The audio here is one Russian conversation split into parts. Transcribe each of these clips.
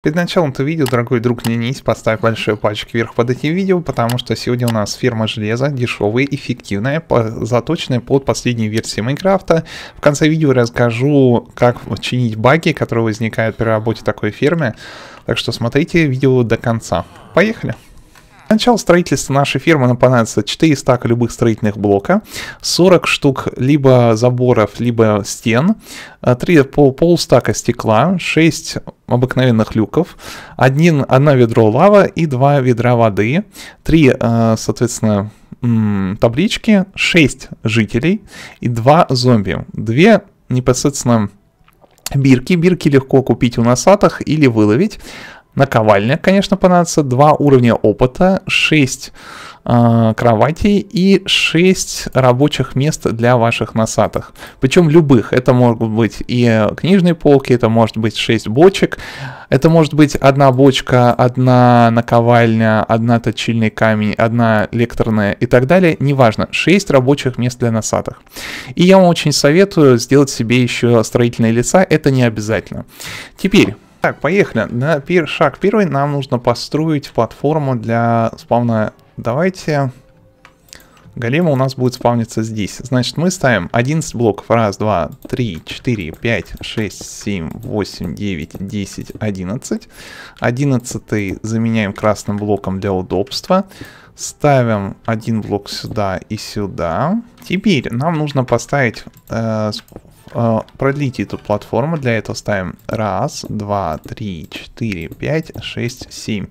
Перед началом-то видео, дорогой друг, не нись, поставь большой пальчик вверх под этим видео, потому что сегодня у нас ферма железа, дешевая, эффективная, по заточенная под последние версии Майнкрафта. В конце видео расскажу, как чинить баги, которые возникают при работе такой фермы, так что смотрите видео до конца. Поехали! Начало строительства нашей фирмы нам понадобится 4 стака любых строительных блока, 40 штук либо заборов, либо стен, 3 э, пол, полстака стекла, 6 обыкновенных люков, один, одно ведро лава и два ведра воды, три, э, соответственно, таблички, 6 жителей и 2 зомби. Две непосредственно Бирки. Бирки легко купить у насатах или выловить. Наковальня, конечно, понадобится. Два уровня опыта, 6 э, а, кроватей и 6 рабочих мест для ваших носатых. Причем любых. Это могут быть и книжные полки, это может быть 6 бочек, это может быть одна бочка, одна наковальня, одна точильный камень, одна лекторная и так далее. Неважно. 6 рабочих мест для носатых. И я вам очень советую сделать себе еще строительные лица. Это не обязательно. Теперь так, поехали. На пер... Шаг первый. Нам нужно построить платформу для спавна. Давайте... Голема у нас будет спавниться здесь. Значит, мы ставим 11 блоков. Раз, два, три, четыре, пять, шесть, семь, восемь, девять, десять, одиннадцать. Одиннадцатый заменяем красным блоком для удобства. Ставим один блок сюда и сюда. Теперь нам нужно поставить... Э, э, продлить эту платформу. Для этого ставим раз, два, три, четыре, пять, шесть, семь.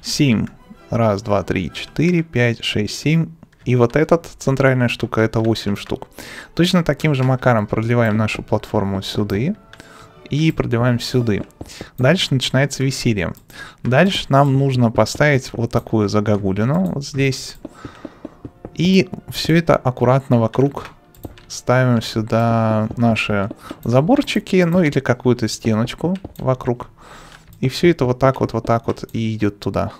Семь. Раз, два, три, четыре, пять, шесть, семь. И вот эта центральная штука, это 8 штук. Точно таким же макаром продлеваем нашу платформу сюда и продеваем сюды. Дальше начинается веселье. Дальше нам нужно поставить вот такую загогулину вот здесь. И все это аккуратно вокруг ставим сюда наши заборчики, ну или какую-то стеночку вокруг. И все это вот так вот, вот так вот и идет туда.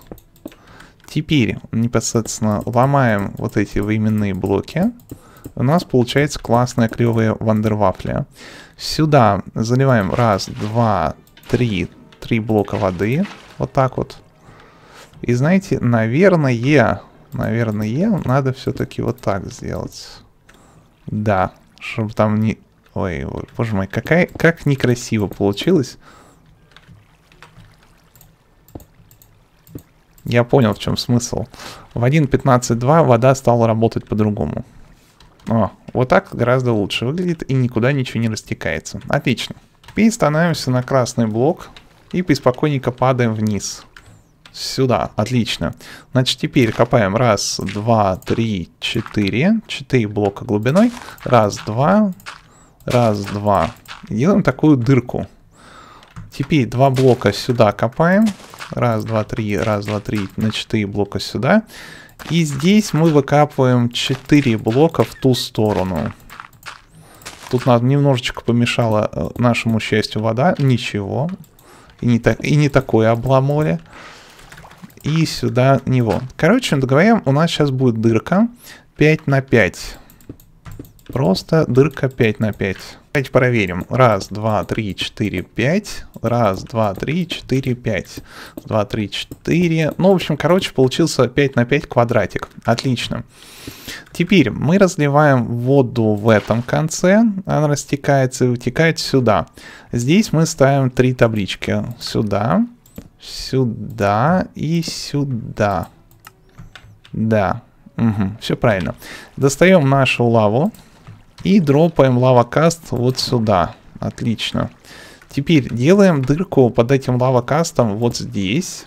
Теперь непосредственно ломаем вот эти временные блоки у нас получается классная клевая вандервафля. Сюда заливаем раз, два, три, три блока воды. Вот так вот. И знаете, наверное, наверное, надо все-таки вот так сделать. Да, чтобы там не... Ой, ой, боже мой, какая, как некрасиво получилось. Я понял, в чем смысл. В 1.15.2 вода стала работать по-другому. О, вот так гораздо лучше выглядит и никуда ничего не растекается. Отлично. Теперь становимся на красный блок и приспокойненько падаем вниз. Сюда, отлично. Значит, теперь копаем раз, два, три, четыре. Четыре блока глубиной. Раз, два, раз, два. И делаем такую дырку. Теперь два блока сюда копаем. Раз, два, три, раз, два, три, на 4 блока сюда. И здесь мы выкапываем 4 блока в ту сторону. Тут нам немножечко помешала э, нашему счастью вода. Ничего. И не, так, и не такое обламоли. И сюда него. Короче, договорим, у нас сейчас будет дырка 5 на 5. Просто дырка 5 на 5. Давайте проверим. Раз, два, три, четыре, пять. Раз, два, три, четыре, пять. Два, три, четыре. Ну, в общем, короче, получился 5 на 5 квадратик. Отлично. Теперь мы разливаем воду в этом конце. Она растекается и утекает сюда. Здесь мы ставим три таблички. Сюда, сюда и сюда. Да, угу, все правильно. Достаем нашу лаву. И дропаем лавакаст вот сюда. Отлично. Теперь делаем дырку под этим лавакастом вот здесь.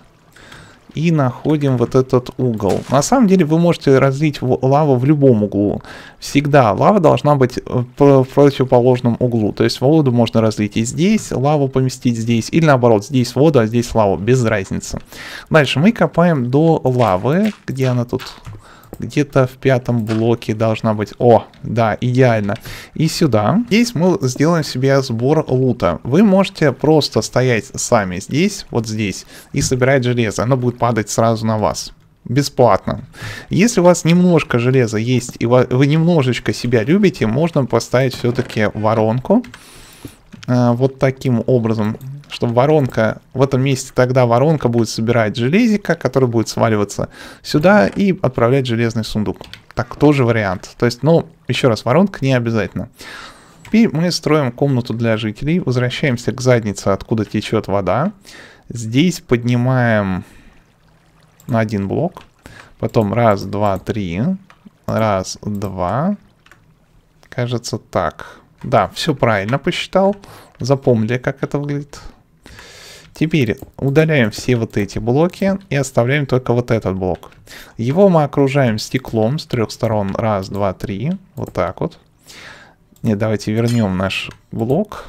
И находим вот этот угол. На самом деле вы можете разлить лаву в любом углу. Всегда лава должна быть э, в противоположном углу. То есть воду можно разлить и здесь, лаву поместить здесь. Или наоборот, здесь воду, а здесь лаву. Без разницы. Дальше мы копаем до лавы. Где она тут? где-то в пятом блоке должна быть. О, да, идеально. И сюда. Здесь мы сделаем себе сбор лута. Вы можете просто стоять сами здесь, вот здесь, и собирать железо. Оно будет падать сразу на вас бесплатно. Если у вас немножко железа есть и вы немножечко себя любите, можно поставить все-таки воронку. Э, вот таким образом что воронка, в этом месте тогда воронка будет собирать железика, который будет сваливаться сюда и отправлять железный сундук. Так тоже вариант. То есть, ну, еще раз, воронка не обязательно. Теперь мы строим комнату для жителей, возвращаемся к заднице, откуда течет вода. Здесь поднимаем на один блок, потом раз, два, три, раз, два, кажется так. Да, все правильно посчитал, запомнили, как это выглядит. Теперь удаляем все вот эти блоки и оставляем только вот этот блок. Его мы окружаем стеклом с трех сторон. Раз, два, три. Вот так вот. Нет, давайте вернем наш блок.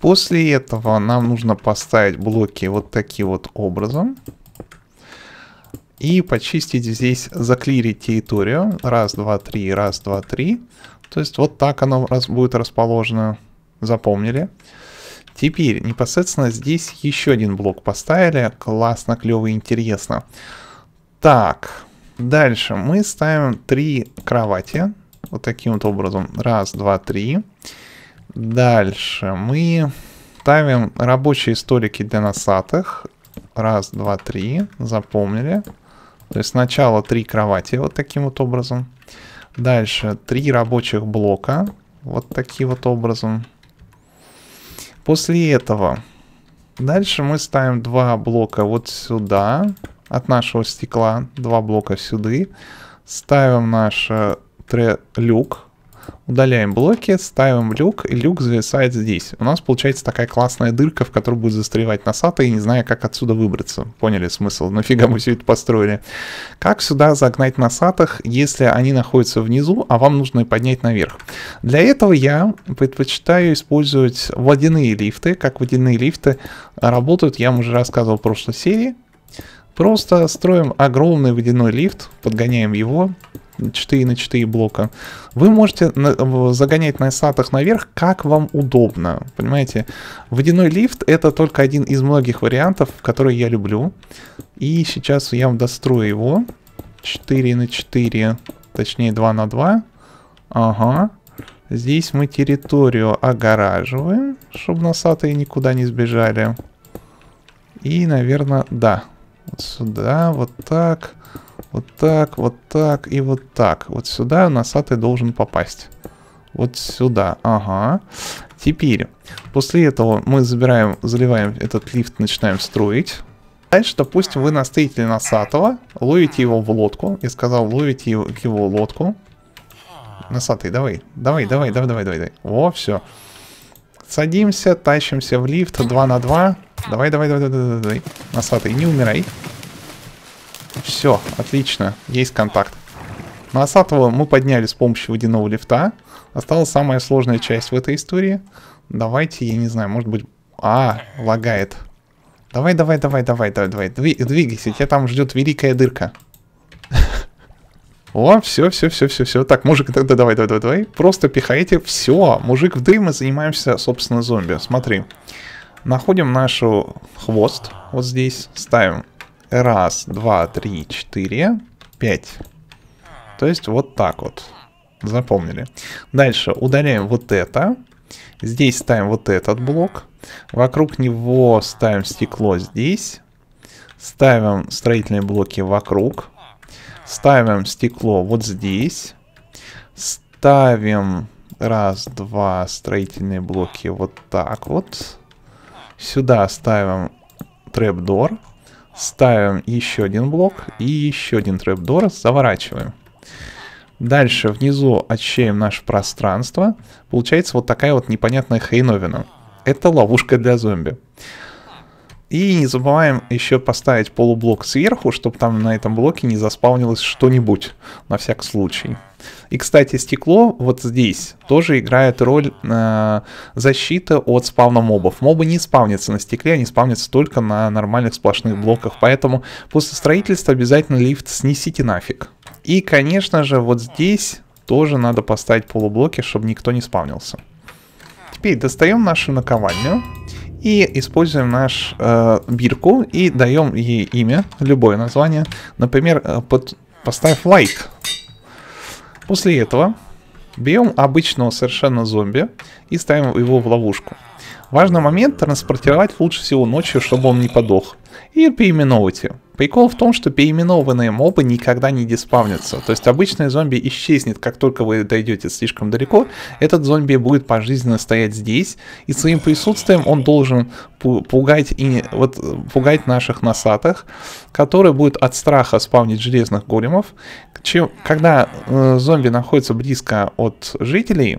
После этого нам нужно поставить блоки вот таким вот образом. И почистить здесь, заклирить территорию. Раз, два, три, раз, два, три. То есть вот так оно раз будет расположено. Запомнили. Запомнили. Теперь непосредственно здесь еще один блок поставили. Классно, клево, интересно. Так, дальше мы ставим три кровати. Вот таким вот образом. Раз, два, три. Дальше мы ставим рабочие столики для носатых. Раз, два, три. Запомнили. То есть сначала три кровати вот таким вот образом. Дальше три рабочих блока. Вот таким вот образом. После этого дальше мы ставим два блока вот сюда, от нашего стекла, два блока сюда. Ставим наш э, люк Удаляем блоки, ставим люк, и люк зависает здесь. У нас получается такая классная дырка, в которую будет застревать носатый, и не зная, как отсюда выбраться. Поняли смысл? Нафига мы все это построили? Как сюда загнать носатых, если они находятся внизу, а вам нужно поднять наверх? Для этого я предпочитаю использовать водяные лифты. Как водяные лифты работают, я вам уже рассказывал в прошлой серии. Просто строим огромный водяной лифт, подгоняем его 4 на 4 блока. Вы можете загонять на сатах наверх, как вам удобно. Понимаете, водяной лифт это только один из многих вариантов, которые я люблю. И сейчас я вам дострою его. 4 на 4, точнее 2 на 2. Ага. Здесь мы территорию огораживаем, чтобы носатые никуда не сбежали. И, наверное, да, вот сюда, вот так, вот так, вот так и вот так. Вот сюда носатый должен попасть. Вот сюда, ага. Теперь, после этого мы забираем, заливаем этот лифт, начинаем строить. Дальше, допустим, вы настроите носатого, ловите его в лодку. Я сказал, ловите его, его лодку. Носатый, давай, давай, давай, давай, давай, давай. Во, все. Садимся, тащимся в лифт 2 на 2. Давай, давай, давай, давай, давай, давай. Носатый, не умирай. Все, отлично. Есть контакт. Носатого мы подняли с помощью водяного лифта. Осталась самая сложная часть в этой истории. Давайте, я не знаю, может быть... А, лагает. Давай, давай, давай, давай, давай, давай. Двигайся, тебя там ждет великая дырка. О, все, все, все, все, все. Так, мужик, тогда давай, давай, давай, давай. Просто пихайте. Все, мужик в дым мы занимаемся, собственно, зомби. Смотри. Находим нашу хвост вот здесь. Ставим раз, два, три, четыре, пять. То есть вот так вот. Запомнили. Дальше удаляем вот это. Здесь ставим вот этот блок. Вокруг него ставим стекло здесь. Ставим строительные блоки вокруг. Ставим стекло вот здесь. Ставим раз, два строительные блоки вот так вот. Сюда ставим трэпдор. Ставим еще один блок и еще один трэпдор. Заворачиваем. Дальше внизу отсеем наше пространство. Получается вот такая вот непонятная хреновина. Это ловушка для зомби. И не забываем еще поставить полублок сверху, чтобы там на этом блоке не заспавнилось что-нибудь, на всякий случай. И, кстати, стекло вот здесь тоже играет роль э, защиты от спавна мобов. Мобы не спавнятся на стекле, они спавнятся только на нормальных сплошных блоках. Поэтому после строительства обязательно лифт снесите нафиг. И, конечно же, вот здесь тоже надо поставить полублоки, чтобы никто не спавнился. Теперь достаем нашу наковальню и используем наш э, бирку и даем ей имя, любое название. Например, э, под, поставь лайк. После этого бьем обычного совершенно зомби и ставим его в ловушку. Важный момент, транспортировать лучше всего ночью, чтобы он не подох. И переименовывать его. Прикол в том, что переименованные мобы никогда не диспавнятся. То есть обычный зомби исчезнет, как только вы дойдете слишком далеко. Этот зомби будет пожизненно стоять здесь, и своим присутствием он должен пугать, и, вот, пугать наших носатых, которые будут от страха спавнить железных големов. Чем, когда э, зомби находится близко от жителей,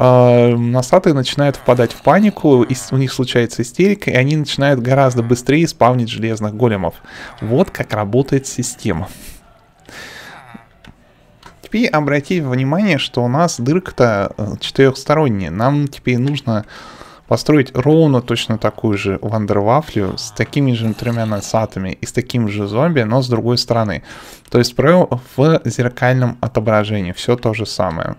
э, носатые начинают впадать в панику, и у них случается истерика, и они начинают гораздо быстрее спавнить железных големов. Вот как работает система. Теперь обратите внимание, что у нас дырка-то э, четырехсторонняя. Нам теперь нужно построить ровно точно такую же вандервафлю с такими же тремя носатами и с таким же зомби, но с другой стороны. То есть в зеркальном отображении все то же самое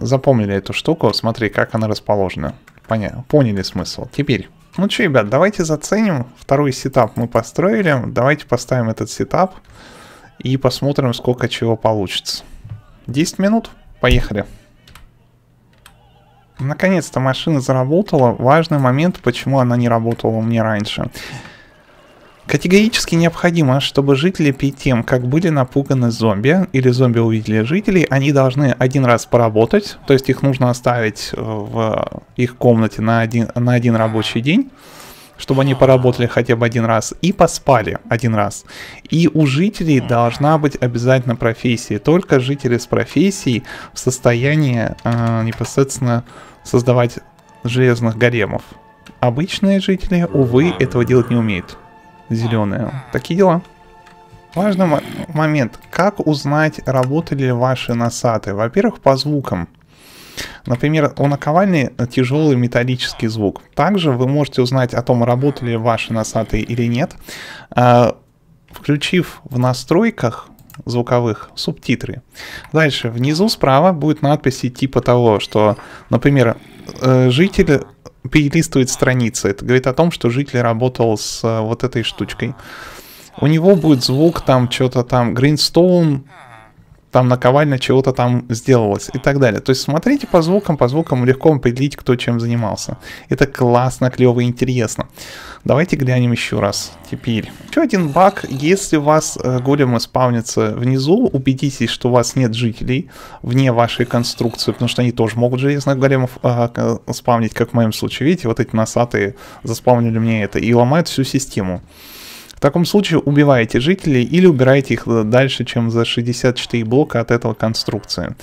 запомнили эту штуку. Смотри, как она расположена. Понятно. Поняли смысл. Теперь. Ну что, ребят, давайте заценим. Второй сетап мы построили. Давайте поставим этот сетап и посмотрим, сколько чего получится. 10 минут. Поехали. Наконец-то машина заработала. Важный момент, почему она не работала у меня раньше. Категорически необходимо, чтобы жители перед тем, как были напуганы зомби или зомби увидели жителей, они должны один раз поработать, то есть их нужно оставить э, в их комнате на один, на один рабочий день чтобы они поработали хотя бы один раз и поспали один раз. И у жителей должна быть обязательно профессия. Только жители с профессией в состоянии э, непосредственно создавать железных гаремов. Обычные жители, увы, этого делать не умеют зеленая. Такие дела. Важный момент. Как узнать, работали ли ваши носаты? Во-первых, по звукам. Например, у наковальни э, тяжелый металлический звук. Также вы можете узнать о том, работали ли ваши носатые или нет, а, включив в настройках звуковых субтитры. Дальше, внизу справа будет надписи типа того, что, например, э, житель перелистывает страницы. Это говорит о том, что житель работал с э, вот этой штучкой. У него будет звук там, что-то там, Гринстоун там наковальня чего-то там сделалась и так далее. То есть смотрите по звукам, по звукам легко определить, кто чем занимался. Это классно, клево, и интересно. Давайте глянем еще раз теперь. Еще один баг. Если у вас э, големы спавнятся внизу, убедитесь, что у вас нет жителей вне вашей конструкции, потому что они тоже могут железных големов э, спавнить, как в моем случае. Видите, вот эти носатые заспавнили мне это и ломают всю систему. В таком случае убиваете жителей или убираете их дальше, чем за 64 блока от этого конструкции.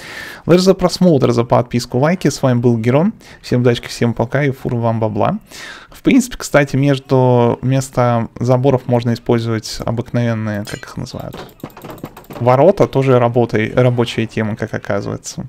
Лайк за просмотр, за подписку, лайки. С вами был Герон. Всем удачи, всем пока и фур вам бабла. В принципе, кстати, между вместо заборов можно использовать обыкновенные, как их называют, ворота. Тоже работа, рабочая тема, как оказывается.